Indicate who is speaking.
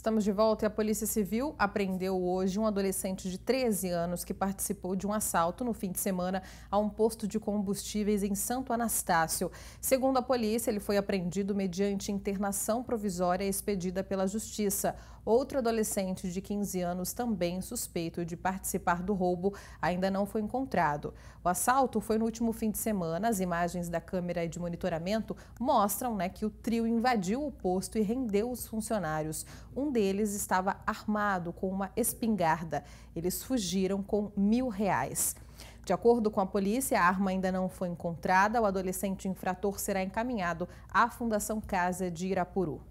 Speaker 1: Estamos de volta e a Polícia Civil apreendeu hoje um adolescente de 13 anos que participou de um assalto no fim de semana a um posto de combustíveis em Santo Anastácio. Segundo a polícia, ele foi apreendido mediante internação provisória expedida pela Justiça. Outro adolescente de 15 anos, também suspeito de participar do roubo, ainda não foi encontrado. O assalto foi no último fim de semana. As imagens da câmera de monitoramento mostram né, que o trio invadiu o posto e rendeu os funcionários. Um deles estava armado com uma espingarda. Eles fugiram com mil reais. De acordo com a polícia, a arma ainda não foi encontrada. O adolescente infrator será encaminhado à Fundação Casa de Irapuru.